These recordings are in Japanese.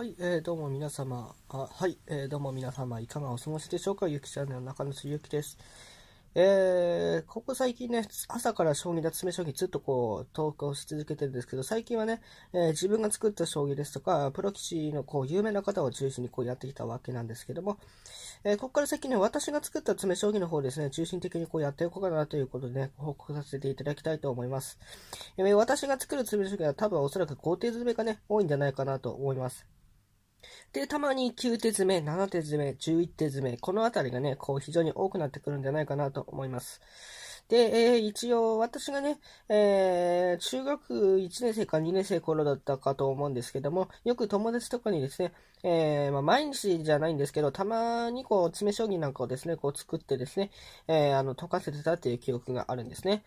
はい、えー、どうも皆様、あはい、えー、どうも皆様、いかがお過ごしでしょうか、ゆきちゃんの中野ゆきです。えー、ここ最近ね、朝から将棋で詰将棋ずっとこう、投稿し続けてるんですけど、最近はね、えー、自分が作った将棋ですとか、プロ棋士のこう、有名な方を中心にこうやってきたわけなんですけども、えー、ここから先ね、私が作った詰将棋の方ですね、中心的にこうやっていこうかなということでね、報告させていただきたいと思います。えー、私が作る詰め将棋は多分おそらく後手詰めがね、多いんじゃないかなと思います。で、たまに9手詰め、7手詰め、11手詰め、このあたりがね、こう非常に多くなってくるんじゃないかなと思います。で、えー、一応私がね、えー、中学1年生か2年生頃だったかと思うんですけども、よく友達とかにですね、えー、まあ、毎日じゃないんですけど、たまにこう、詰将棋なんかをですね、こう作ってですね、えあの、溶かせてたっていう記憶があるんですね。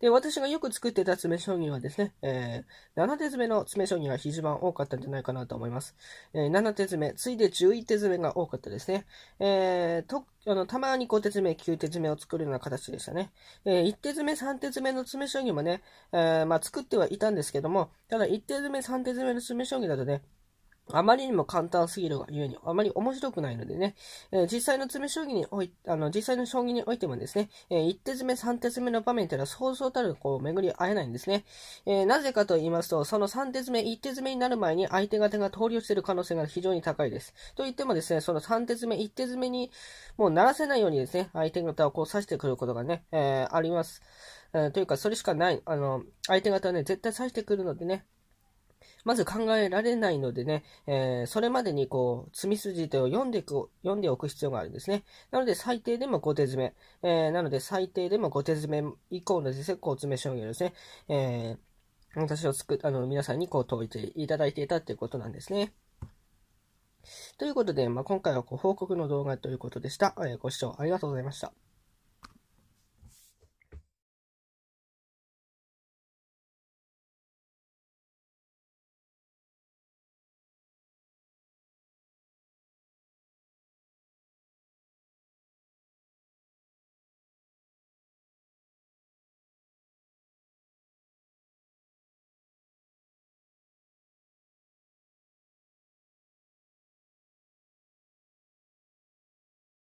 で、私がよく作ってた爪将棋はですね、えー、7手詰めの詰将棋が一番多かったんじゃないかなと思います。えー、7手詰め、ついで11手詰めが多かったですね。えー、とあのたまに5手詰め、9手詰めを作るような形でしたね。えー、1手詰め、3手詰めの詰将棋もね、えー、まあ、作ってはいたんですけども、ただ1手詰め、3手詰めの詰将棋だとね、あまりにも簡単すぎるがゆえに、あまり面白くないのでね、えー、実際の詰め将棋におい、あの、実際の将棋においてもですね、えー、一手詰め、三手詰めの場面というのはそうそうたる、こう、巡り合えないんですね。えー、なぜかと言いますと、その三手詰め、一手詰めになる前に相手方が投了している可能性が非常に高いです。と言ってもですね、その三手詰め、一手詰めに、もうならせないようにですね、相手方をこう刺してくることがね、えあります。というか、それしかない、あの、相手方はね、絶対刺してくるのでね、まず考えられないのでね、えー、それまでにこう、積み筋とを読んでいく、読んでおく必要があるんですね。なので、最低でも5手詰め、えー、なので、最低でも5手詰め以降の実績を詰め将棋をですね、えー、私を作、あの、皆さんにこう、解いていただいていたということなんですね。ということで、まあ、今回はご報告の動画ということでした。えー、ご視聴ありがとうございました。